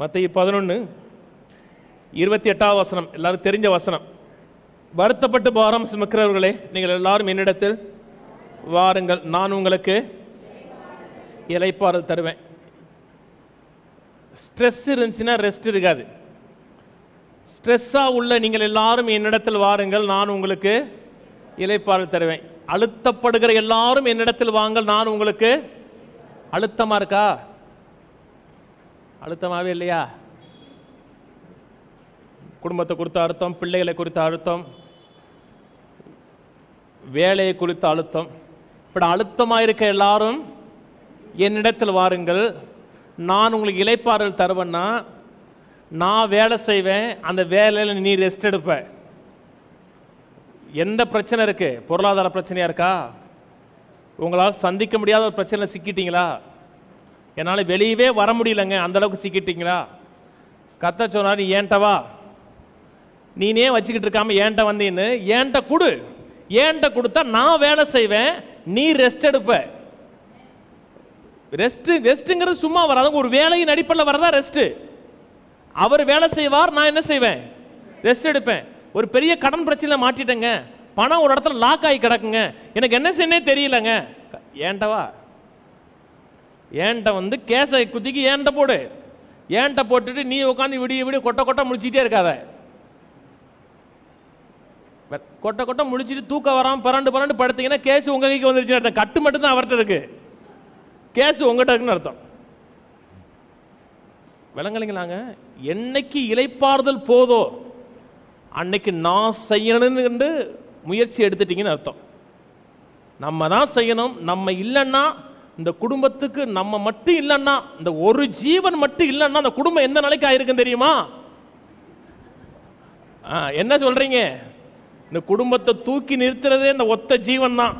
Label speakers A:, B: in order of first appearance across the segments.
A: மற்ற பதினொன்று இருபத்தி எட்டாவது வசனம் எல்லாரும் தெரிஞ்ச வசனம் வருத்தப்பட்டு பாரம் சுமக்கிறவர்களே நீங்கள் எல்லாரும் என்னிடத்தில் வாருங்கள் நான் உங்களுக்கு இலைப்பாறு தருவேன் ஸ்ட்ரெஸ் இருந்துச்சுன்னா ரெஸ்ட் இருக்காது ஸ்ட்ரெஸ்ஸாக உள்ள நீங்கள் எல்லாரும் என்னிடத்தில் வாருங்கள் நான் உங்களுக்கு இலைப்பாறு தருவேன் அழுத்தப்படுகிற எல்லாரும் என்னிடத்தில் வாங்கள் நான் உங்களுக்கு அழுத்தமாக இருக்கா அழுத்தமாகவே இல்லையா குடும்பத்தை குறித்த அழுத்தம் பிள்ளைகளை குறித்த அழுத்தம் வேலையை குறித்த அழுத்தம் இப்படி அழுத்தமாக இருக்க எல்லாரும் என்னிடத்தில் வாருங்கள் நான் உங்களுக்கு இலைப்பாறல் தருவேன்னா நான் வேலை செய்வேன் அந்த வேலையில் நீ ரெஸ்ட் எடுப்ப எந்த பிரச்சனை இருக்குது பொருளாதார பிரச்சனையாக இருக்கா உங்களால் சந்திக்க முடியாத ஒரு பிரச்சனையில் சிக்கிட்டீங்களா என்னால் வெளியவே வர முடியலங்க அந்தளவுக்கு சிக்கிட்டீங்களா கத்த சொன்னார் ஏன்ட்டவா நீனே வச்சுக்கிட்டு இருக்காம ஏன்ட்ட வந்தீன்னு ஏன்ட்ட கொடு ஏன்ட்ட கொடுத்தா நான் வேலை செய்வேன் நீ ரெஸ்ட் எடுப்ப ரெஸ்ட் ரெஸ்ட்டுங்கிறது சும்மா வராதுங்க ஒரு வேலையின் அடிப்படையில் வரதா ரெஸ்ட்டு அவர் வேலை செய்வார் நான் என்ன செய்வேன் ரெஸ்ட் எடுப்பேன் ஒரு பெரிய கடன் பிரச்சனையில் மாட்டிட்டேங்க பணம் ஒரு இடத்துல லாக் ஆகி கிடக்குங்க எனக்கு என்ன செய்யணே தெரியலங்க ஏன்டவா ஏன்ட்ட வந்து கேஸை குத்திக்கு ஏன்ட்ட போடு ஏன்ட்ட போட்டுட்டு நீ உட்காந்து விடிய விடிய கொட்டை கொட்டை முழிச்சிட்டே இருக்காத கொட்டை கொட்டை முழிச்சிட்டு தூக்க வராமல் பரண்டு பரண்டு படுத்தீங்கன்னா கேஸ் உங்கள் கைக்கு வந்துருச்சு அர்த்தம் கட்டு மட்டும் தான் அவர்கிட்ட இருக்கு கேஸ் உங்கள்கிட்ட இருக்குன்னு அர்த்தம் விளங்கலைங்களாங்க என்னைக்கு இலைப்பாறுதல் போதோ அன்னைக்கு நான் செய்யணும்னு முயற்சி எடுத்துட்டிங்கன்னு அர்த்தம் நம்ம தான் செய்யணும் நம்ம இல்லைன்னா இந்த குடும்பத்துக்கு நம்ம மட்டும் இல்லைன்னா இந்த ஒரு ஜீவன் மட்டும் இல்லைன்னா அந்த குடும்பம் எந்த நிலைக்கு ஆயிருக்கும் தெரியுமா என்ன சொல்றீங்க இந்த குடும்பத்தை தூக்கி நிறுத்துறதே இந்த ஒத்த ஜீவன் தான்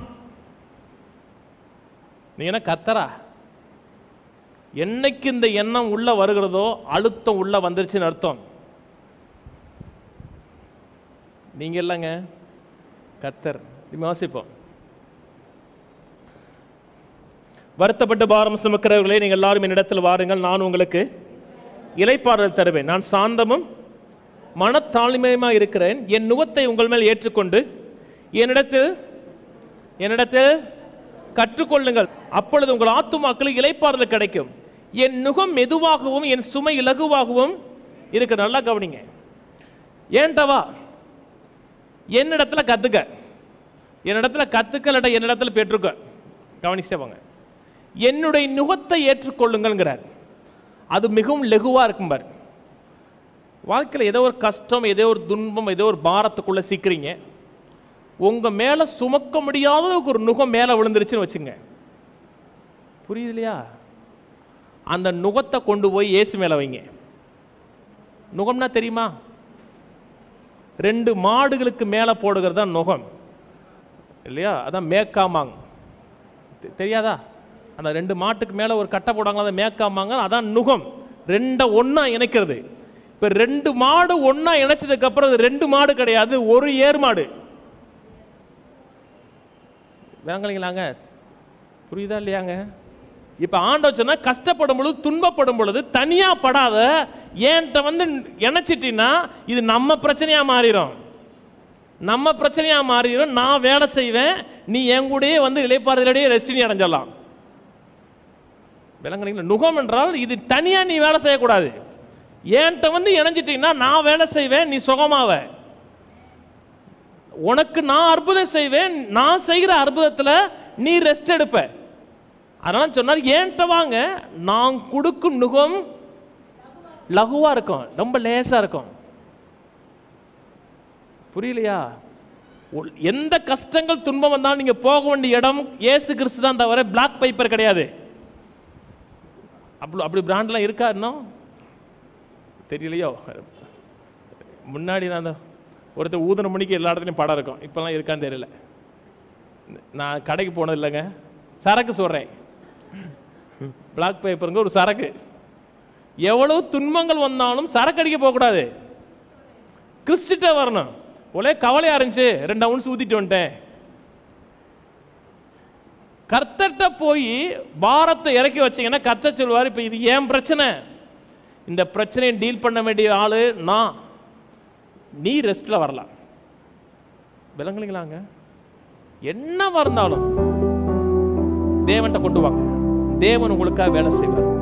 A: நீ என்ன கத்தரா என்னைக்கு இந்த எண்ணம் உள்ள வருகிறதோ அழுத்தம் உள்ள வந்துருச்சுன்னு அர்த்தம் நீங்க இல்லைங்க கத்தர் யோசிப்போம் வருத்தப்பட்டு பாரம் சுமக்கிறவர்களே நீங்கள் எல்லாரும் என்னிடத்தில் வாருங்கள் நான் உங்களுக்கு இலைப்பாடல் தருவேன் நான் சாந்தமும் மனத்தாழ்மையுமா இருக்கிறேன் என் நுகத்தை உங்கள் மேல் ஏற்றுக்கொண்டு என்னிடத்தில் என்னிடத்தில் கற்றுக்கொள்ளுங்கள் அப்பொழுது உங்கள் ஆத்துமாக்கள் இலைப்பாறுதல் கிடைக்கும் என் நுகம் மெதுவாகவும் என் சுமை இலகுவாகவும் இருக்கு நல்லா கவனிங்க ஏன்டவா என்னிடத்துல கற்றுக்க என்னிடத்துல கற்றுக்கலட்ட என்னிடத்துல பெற்றுக்க கவனிச்சவங்க என்னுடைய நுகத்தை ஏற்றுக்கொள்ளுங்கள்ங்கிறார் அது மிகவும் லெகுவாக இருக்கும் பார் வாழ்க்கையில் ஏதோ ஒரு கஷ்டம் ஏதோ ஒரு துன்பம் ஏதோ ஒரு பாரத்துக்குள்ளே சிக்கிறீங்க உங்கள் மேலே சுமக்க முடியாத ஒரு நுகம் மேலே விழுந்துருச்சுன்னு வச்சுங்க புரியுது இல்லையா அந்த நுகத்தை கொண்டு போய் ஏசு மேலே வைங்க நுகம்னா தெரியுமா ரெண்டு மாடுகளுக்கு மேலே போடுகிறது தான் நுகம் இல்லையா அதான் மேக்காமாங் தெரியாதா அந்த ரெண்டு மாட்டுக்கு மேலே ஒரு கட்டை போடாங்களா அதை மேற்காமாங்க அதான் நுகம் ரெண்டை ஒன்றா இணைக்கிறது இப்போ ரெண்டு மாடு ஒன்றா இணைச்சதுக்கப்புறம் அது ரெண்டு மாடு கிடையாது ஒரு ஏர் மாடு வேங்கலைங்களாங்க புரியுதா இல்லையாங்க இப்போ ஆண்ட கஷ்டப்படும் பொழுது துன்பப்படும் பொழுது தனியாக படாத ஏன்ட்ட வந்து இணைச்சிட்டின்னா இது நம்ம பிரச்சனையாக மாறிடும் நம்ம பிரச்சனையாக மாறிடும் நான் வேலை செய்வேன் நீ என் கூடயே வந்து இலைப்பாறுதலோடய ரசினி அடைஞ்சிடலாம் விளங்குறீங்களா நுகம் என்றால் இது தனியாக நீ வேலை செய்யக்கூடாது ஏன்ட்ட வந்து இணைஞ்சிட்டிங்கன்னா நான் வேலை செய்வேன் நீ சுகமாவ உனக்கு நான் அற்புதம் செய்வேன் நான் செய்கிற அற்புதத்தில் நீ ரெஸ்ட் எடுப்ப அதனால சொன்னார் ஏன்ட்ட வாங்க நான் கொடுக்கும் நுகம் லகுவாக இருக்கும் ரொம்ப லேசாக இருக்கும் புரியலையா எந்த கஷ்டங்கள் துன்பம் வந்தாலும் நீங்கள் போக வேண்டிய இடம் ஏசு கிறிஸ்து தான் தவிர பிளாக் பைப்பர் கிடையாது அப்படி அப்படி பிராண்ட்லாம் இருக்கா இன்னும் தெரியலையோ முன்னாடி நான் அந்த ஒருத்தர் ஊதன மணிக்கு எல்லா இடத்துலையும் படம் இருக்கும் இப்போல்லாம் இருக்கான்னு தெரியல நான் கடைக்கு போனது இல்லைங்க சரக்கு சொல்கிறேன் பிளாக் பேப்பருங்க ஒரு சரக்கு எவ்வளோ துன்பங்கள் வந்தாலும் சரக்கு அடிக்க போகக்கூடாது கிறிஸ்டிட்ட வரணும் ஒரே கவலையாக இருந்துச்சு ரெண்டு அவுன்ஸ் ஊற்றிட்டு வந்துட்டேன் கர்த்தர்கிட்ட போய் பாரத்தை இறக்கி வச்சிங்கன்னா கர்த்த சொல்லுவார் இப்போ இது ஏன் பிரச்சனை இந்த பிரச்சனையை டீல் பண்ண வேண்டிய ஆள் நான் நீ ரெஸ்ட்டில் வரலாம் விலங்குலிங்களாங்க என்ன இருந்தாலும் தேவன்கிட்ட கொண்டு வாங்க தேவன் உங்களுக்காக வேலை செய்வார்